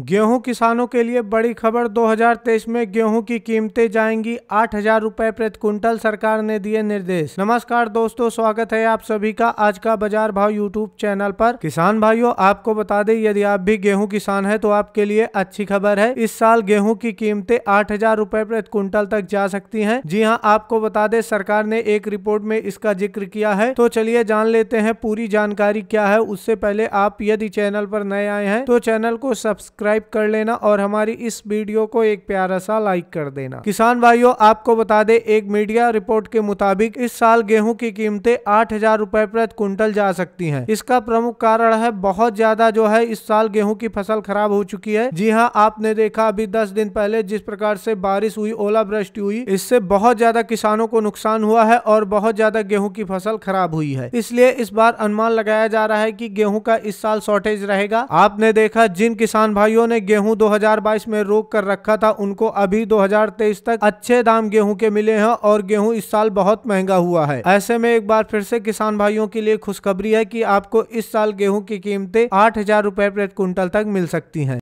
गेहूं किसानों के लिए बड़ी खबर 2023 में गेहूं की कीमतें जाएंगी आठ हजार रूपए प्रति क्विंटल सरकार ने दिए निर्देश नमस्कार दोस्तों स्वागत है आप सभी का आज का बाजार भाव यूट्यूब चैनल पर किसान भाइयों आपको बता दें यदि आप भी गेहूं किसान हैं तो आपके लिए अच्छी खबर है इस साल गेहूँ की कीमतें आठ हजार रूपए प्रति क्विंटल तक जा सकती है जी हाँ आपको बता दे सरकार ने एक रिपोर्ट में इसका जिक्र किया है तो चलिए जान लेते हैं पूरी जानकारी क्या है उससे पहले आप यदि चैनल पर नए आए हैं तो चैनल को सब्सक्राइब सब्सक्राइब कर लेना और हमारी इस वीडियो को एक प्यारा सा लाइक कर देना किसान भाइयों आपको बता दे एक मीडिया रिपोर्ट के मुताबिक इस साल गेहूं की कीमतें आठ हजार रूपए प्रति क्विंटल जा सकती है इसका प्रमुख कारण है बहुत ज्यादा जो है इस साल गेहूँ की फसल खराब हो चुकी है जी हाँ आपने देखा अभी दस दिन पहले जिस प्रकार से बारिश हुई ओलावृष्टि हुई इससे बहुत ज्यादा किसानों को नुकसान हुआ है और बहुत ज्यादा गेहूँ की फसल खराब हुई है इसलिए इस बार अनुमान लगाया जा रहा है की गेहूँ का इस साल शॉर्टेज रहेगा आपने देखा जिन किसान भाई व्यापारियों ने गेहूं 2022 में रोक कर रखा था उनको अभी 2023 तक अच्छे दाम गेहूं के मिले हैं और गेहूं इस साल बहुत महंगा हुआ है ऐसे में एक बार फिर से किसान भाइयों के लिए खुशखबरी है कि आपको इस साल गेहूं की कीमतें आठ हजार रुपए प्रति क्विंटल तक मिल सकती हैं